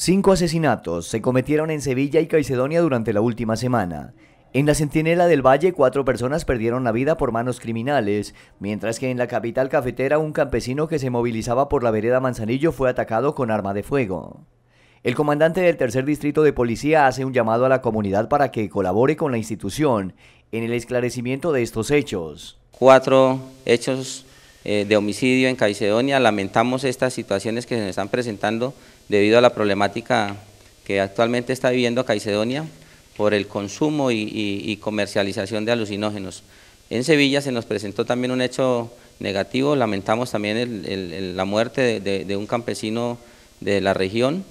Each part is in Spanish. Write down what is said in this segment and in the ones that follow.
Cinco asesinatos se cometieron en Sevilla y Caicedonia durante la última semana. En la Centinela del Valle, cuatro personas perdieron la vida por manos criminales, mientras que en la capital cafetera un campesino que se movilizaba por la vereda Manzanillo fue atacado con arma de fuego. El comandante del tercer distrito de policía hace un llamado a la comunidad para que colabore con la institución en el esclarecimiento de estos hechos. Cuatro hechos eh, de homicidio en Caicedonia. Lamentamos estas situaciones que se nos están presentando debido a la problemática que actualmente está viviendo Caicedonia por el consumo y, comercialización de alucinógenos. En Sevilla se nos presentó también un hecho negativo, lamentamos también la muerte de, un campesino de la región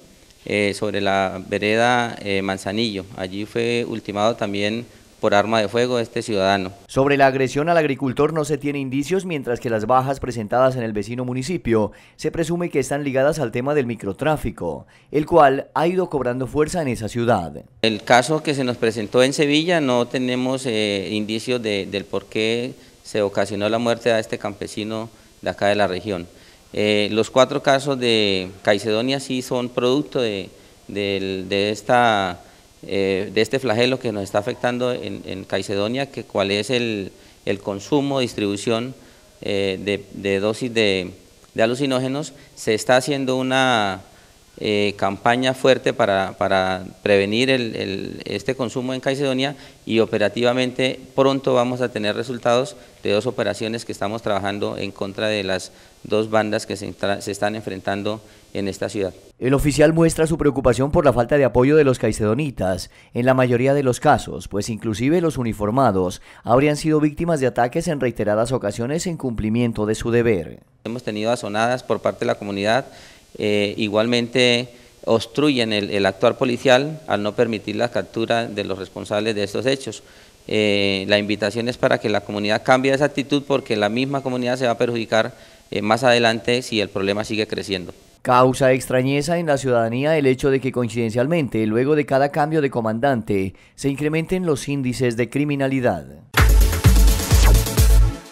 eh, sobre la vereda eh, Manzanillo. Allí fue ultimado también por arma de fuego este ciudadano. Sobre la agresión al agricultor no se tiene indicios, mientras que las bajas presentadas en el vecino municipio se presume que están ligadas al tema del microtráfico, el cual ha ido cobrando fuerza en esa ciudad. El caso que se nos presentó en Sevilla no tenemos eh, indicios de, del por qué se ocasionó la muerte a este campesino de acá de la región. Eh, los cuatro casos de Caicedonia sí son producto de esta eh, de este flagelo que nos está afectando en, en Caicedonia, que cuál es el, el consumo, distribución eh, de, dosis de alucinógenos, se está haciendo una eh, campaña fuerte para, prevenir este consumo en Caicedonia y operativamente pronto vamos a tener resultados de dos operaciones que estamos trabajando en contra de las dos bandas que se, se están enfrentando en esta ciudad. El oficial muestra su preocupación por la falta de apoyo de los caicedonitas en la mayoría de los casos, pues inclusive los uniformados habrían sido víctimas de ataques en reiteradas ocasiones en cumplimiento de su deber. Hemos tenido azonadas por parte de la comunidad eh, igualmente obstruyen el, actuar policial al no permitir la captura de los responsables de estos hechos. Eh, la invitación es para que la comunidad cambie esa actitud porque la misma comunidad se va a perjudicar eh, más adelante si el problema sigue creciendo. Causa extrañeza en la ciudadanía el hecho de que coincidencialmente, luego de cada cambio de comandante, se incrementen los índices de criminalidad.